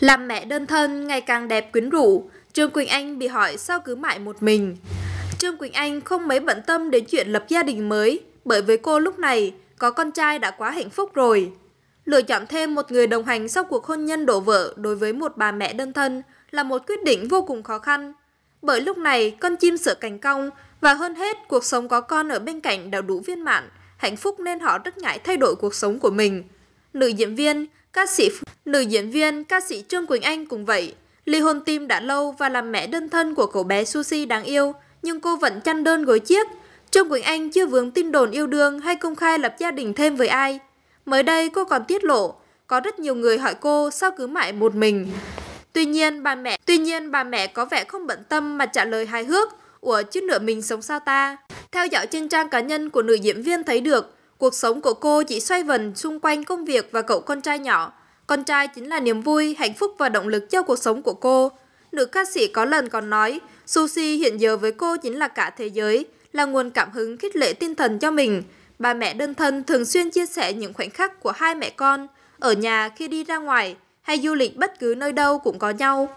Làm mẹ đơn thân ngày càng đẹp quyến rũ, Trương Quỳnh Anh bị hỏi sao cứ mãi một mình. Trương Quỳnh Anh không mấy bận tâm đến chuyện lập gia đình mới, bởi với cô lúc này có con trai đã quá hạnh phúc rồi. Lựa chọn thêm một người đồng hành sau cuộc hôn nhân đổ vỡ đối với một bà mẹ đơn thân là một quyết định vô cùng khó khăn. Bởi lúc này, con chim sửa cành cong và hơn hết cuộc sống có con ở bên cạnh đã đủ viên mãn, hạnh phúc nên họ rất ngại thay đổi cuộc sống của mình. Nữ diễn viên, ca sĩ nữ diễn viên, ca sĩ Trương Quỳnh Anh cũng vậy. Ly hôn tim đã lâu và làm mẹ đơn thân của cậu bé Sushi đáng yêu, nhưng cô vẫn chăn đơn gối chiếc, trong Quỳnh Anh chưa vướng tin đồn yêu đương hay công khai lập gia đình thêm với ai. Mới đây cô còn tiết lộ, có rất nhiều người hỏi cô sao cứ mãi một mình. Tuy nhiên bà mẹ, tuy nhiên bà mẹ có vẻ không bận tâm mà trả lời hài hước, "Ủa chứ nửa mình sống sao ta?" Theo dõi trên trang cá nhân của nữ diễn viên thấy được, cuộc sống của cô chỉ xoay vần xung quanh công việc và cậu con trai nhỏ. Con trai chính là niềm vui, hạnh phúc và động lực cho cuộc sống của cô. Nữ ca sĩ có lần còn nói, sushi hiện giờ với cô chính là cả thế giới là nguồn cảm hứng khích lệ tinh thần cho mình. Bà mẹ đơn thân thường xuyên chia sẻ những khoảnh khắc của hai mẹ con, ở nhà khi đi ra ngoài hay du lịch bất cứ nơi đâu cũng có nhau.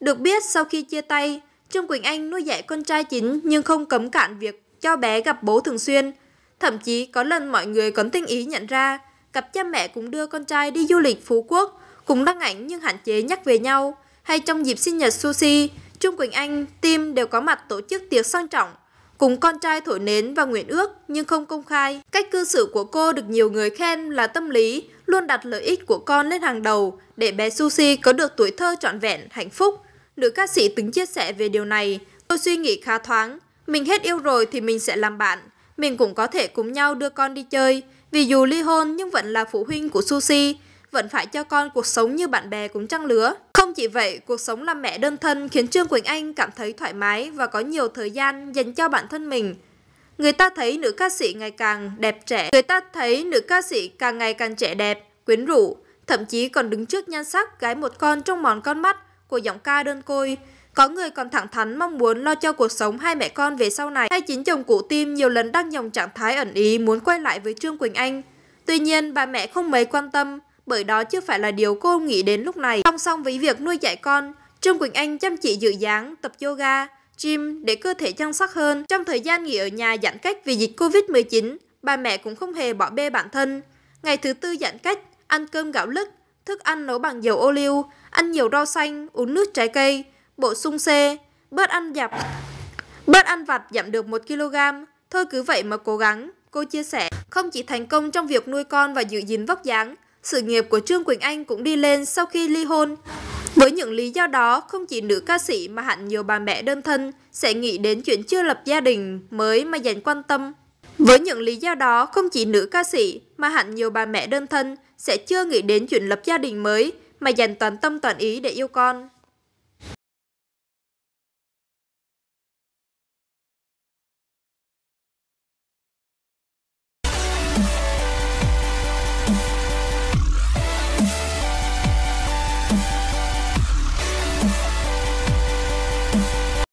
Được biết sau khi chia tay, Trương Quỳnh Anh nuôi dạy con trai chính nhưng không cấm cản việc cho bé gặp bố thường xuyên. Thậm chí có lần mọi người còn tinh ý nhận ra, cặp cha mẹ cũng đưa con trai đi du lịch Phú Quốc, cùng đăng ảnh nhưng hạn chế nhắc về nhau. Hay trong dịp sinh nhật sushi, Trung Quỳnh Anh, Tim đều có mặt tổ chức tiệc sang trọng cùng con trai thổi nến và nguyện ước nhưng không công khai. Cách cư xử của cô được nhiều người khen là tâm lý, luôn đặt lợi ích của con lên hàng đầu để bé Sushi có được tuổi thơ trọn vẹn, hạnh phúc. Nữ ca sĩ từng chia sẻ về điều này, tôi suy nghĩ khá thoáng, mình hết yêu rồi thì mình sẽ làm bạn, mình cũng có thể cùng nhau đưa con đi chơi, vì dù ly hôn nhưng vẫn là phụ huynh của Sushi, vẫn phải cho con cuộc sống như bạn bè cũng trang lứa. Không chỉ vậy, cuộc sống làm mẹ đơn thân khiến Trương Quỳnh Anh cảm thấy thoải mái và có nhiều thời gian dành cho bản thân mình. Người ta thấy nữ ca sĩ ngày càng đẹp trẻ, người ta thấy nữ ca sĩ càng ngày càng trẻ đẹp, quyến rũ, thậm chí còn đứng trước nhan sắc gái một con trong mòn con mắt của giọng ca đơn côi. Có người còn thẳng thắn mong muốn lo cho cuộc sống hai mẹ con về sau này. Hay chính chồng cũ tim nhiều lần đăng dòng trạng thái ẩn ý muốn quay lại với Trương Quỳnh Anh. Tuy nhiên, bà mẹ không mấy quan tâm, bởi đó chưa phải là điều cô nghĩ đến lúc này. Song song với việc nuôi dạy con, Trương Quỳnh Anh chăm chỉ dự dáng, tập yoga, gym để cơ thể chăm sóc hơn. Trong thời gian nghỉ ở nhà giãn cách vì dịch Covid-19, bà mẹ cũng không hề bỏ bê bản thân. Ngày thứ tư giãn cách, ăn cơm gạo lứt, thức ăn nấu bằng dầu ô liu, ăn nhiều rau xanh, uống nước trái cây, bổ sung C, bớt ăn dặm. Bớt ăn vặt giảm được 1 kg, thôi cứ vậy mà cố gắng, cô chia sẻ. Không chỉ thành công trong việc nuôi con và giữ gìn vóc dáng, sự nghiệp của Trương Quỳnh Anh cũng đi lên sau khi ly hôn. Với những lý do đó, không chỉ nữ ca sĩ mà hẳn nhiều bà mẹ đơn thân sẽ nghĩ đến chuyện chưa lập gia đình mới mà dành quan tâm. Với những lý do đó, không chỉ nữ ca sĩ mà hẳn nhiều bà mẹ đơn thân sẽ chưa nghĩ đến chuyện lập gia đình mới mà dành toàn tâm toàn ý để yêu con.